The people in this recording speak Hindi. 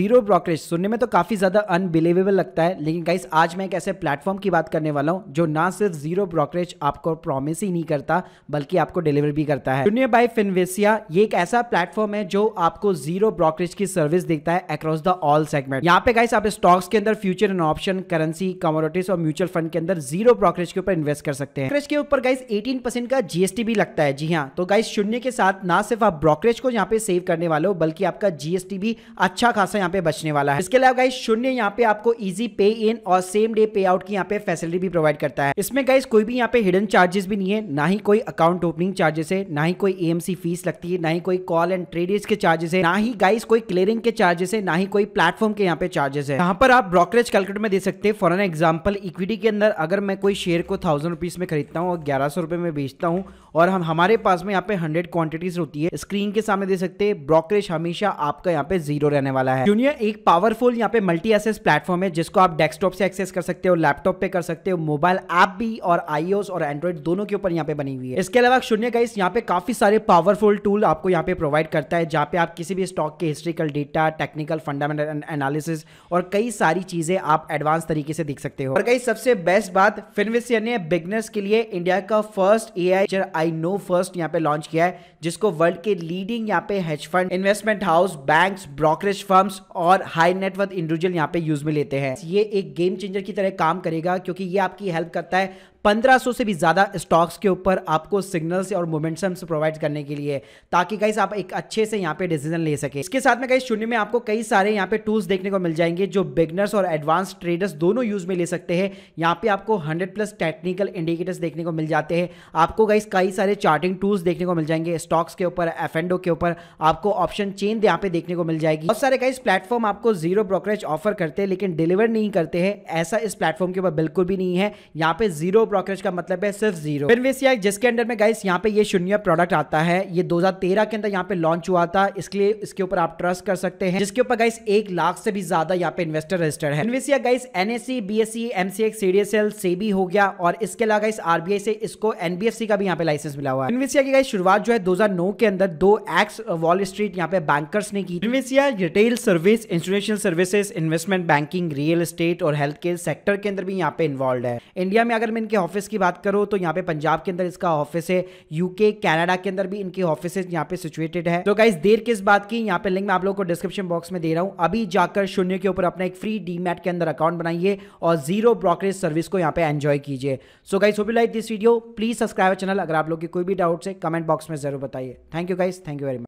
जीरो ब्रोकरेज सुनने में तो काफ़ी ज़्यादा अनबिलीवेबल लगता है लेकिन गाइस आज मैं एक ऐसे प्लेटफॉर्म की बात करने वाला हूँ जो ना सिर्फ जीरो ब्रोकरेज आपको प्रॉमिस ही नहीं करता बल्कि आपको डिलीवर भी करता है जूनियर बाय फिनवेसिया ये एक ऐसा प्लेटफॉर्म है जो आपको जीरो ब्रोकरेज की सर्विस देता है अक्रॉस द ऑल सेगमेंट यहाँ पे गाइस आप स्टॉक्स के अंदर future and option currency commodities और म्यूचुअल फंड के अंदर जीरो ब्रोकरेज के ऊपर इन्वेस्ट कर सकते हैं ब्रोकरेज के ऊपर गाइस एटीन का जीएसटी भी लगता है जी हाँ तो गाइस शून्य के साथ ना सिर्फ आप ब्रोकरेज को यहाँ पे सेव करने वाले हो बल्कि आपका जीएसटी भी अच्छा खासा यहाँ पे बचने वाला है इसके अलावा गाइस शून्य यहाँ पे आपको इजी पे इन और सेम डे पे आउट की यहाँ पे फैसिलिटी भी प्रोवाइड करता है इसमें गाइस कोई भी यहाँ पे हिडन चार्जेस भी नहीं है ना ही कोई अकाउंट ओपनिंग चार्जेस है ना ही कोई एएमसी फीस लगती है ना ही कोई कॉल एंड ट्रेडर्स के चार्जेस है ना ही गाइस कोई क्लियरिंग के चार्जेस है ना ही कोई प्लेटफॉर्म के यहाँ पे चार्जेस है यहाँ पर आप ब्रोकरेज कैलकुलेट में दे सकते हैं फॉर एन एग्जाम्पल इक्विटी के अंदर अगर मैं कोई शेयर को थाउजेंड रुपीज में खरीदता हूँ और ग्यारह सौ रुपए में बेचता हूँ और हम हमारे पास में यहाँ पे हंड्रेड क्वांटिटीज होती है स्क्रीन के सामने दे सकते हैं ब्रोकरेज हमेशा आपका यहाँ पे जीरो रहने वाला है जूनियर एक पावरफुल यहाँ पे मल्टी एसेस प्लेटफॉर्म है जिसको आप डेस्कटॉप से एक्सेस कर सकते हो लैपटॉप पे कर सकते हो मोबाइल ऐप भी और आईओएस और एंड्रॉइड दोनों के ऊपर यहाँ पे बनी हुई है इसके अलावा शून्य गाइस यहाँ पे काफी सारे पावरफुल टूल आपको यहाँ पे प्रोवाइड करता है जहाँ पे आप किसी भी स्टॉक के historical data technical fundamental analysis और कई सारी चीजें आप एडवांस तरीके से देख सकते हो और कई सबसे बेस्ट बात फिनविसियर ने बिगनर्स के लिए इंडिया का first A I I know first यहाँ पे लॉन्च किया है जिसको वर्ल्ड के लीडिंग यहाँ पे hedge fund investment house bank brokerage firms और हाई नेटवर्थ इंडिविजुअल यहाँ पे यूज में लेते हैं ये एक गेम चेंजर की तरह काम करेगा क्योंकि ये आपकी हेल्प करता है 1500 से भी ज़्यादा स्टॉक्स के ऊपर आपको सिग्नल्स और मोमेंटम्स प्रोवाइड करने के लिए ताकि कहीं आप एक अच्छे से यहाँ पे डिसीजन ले सके इसके साथ में कहीं शून्य में आपको कई सारे यहाँ पे टूल्स देखने को मिल जाएंगे जो बिगनर्स और एडवांस ट्रेडर्स दोनों यूज में ले सकते हैं यहाँ पे आपको 100 प्लस टेक्निकल इंडिकेटर्स देखने को मिल जाते हैं आपको कहीं कई सारे चार्टिंग टूल्स देखने को मिल जाएंगे स्टॉक्स के ऊपर एफ के ऊपर आपको ऑप्शन चेन यहाँ पे देखने को मिल जाएगी बहुत सारे गाइस प्लेटफॉर्म आपको जीरो ब्रोकरेज ऑफर करते हैं लेकिन डिलीवर नहीं करते हैं ऐसा इस प्लेटफॉर्म के ऊपर बिल्कुल भी नहीं है यहाँ पे जीरो ब्रोकरेज का मतलब है सिर्फ जीरो फिनवेसिया जिसके अंडर में गाइस यहाँ पे ये शून्य प्रोडक्ट आता है ये 2013 के अंदर यहाँ पे लॉन्च हुआ था इसलिए इसके ऊपर आप ट्रस्ट कर सकते हैं जिसके ऊपर गाइस एक लाख से भी ज्यादा यहाँ पे इन्वेस्टर रजिस्टर है Finvasia guys NSC BSC MCX CDSL SEBI हो गया और इसके अलावा इस आरबीआई से इसको एनबीएससी का भी यहाँ पे लाइसेंस मिला हुआ है फिनवेसिया की गाइस शुरुआत जो है दो के अंदर दो एक्स वॉल स्ट्रीट यहाँ पे बैंकर्स ने की Finvasia retail service service institutional services investment banking real estate और हेल्थ केयर सेक्टर के अंदर भी यहाँ पे इन्वॉल्व है इंडिया में अगर मैं इनके ऑफिस की बात करूँ तो यहाँ पे पंजाब के अंदर इसका ऑफिस है यूके कैनेडा के अंदर भी इनके ऑफिस यहाँ पे सिचुएटेड है तो गाइज देर किस बात की यहाँ पे लिंक मैं आप लोग को डिस्क्रिप्शन बॉक्स में दे रहा हूँ अभी जाकर शून्य के ऊपर अपना एक फ्री डीमैट के अंदर अकाउंट बनाइए और जीरो ब्रोकरेज सर्विस को यहाँ पे एंजॉय कीजिए so guys hope like this video please subscribe channel अगर आप लोग की कोई भी डाउट है कमेंट बॉक्स में जरूर बताइए thank you guys thank you very much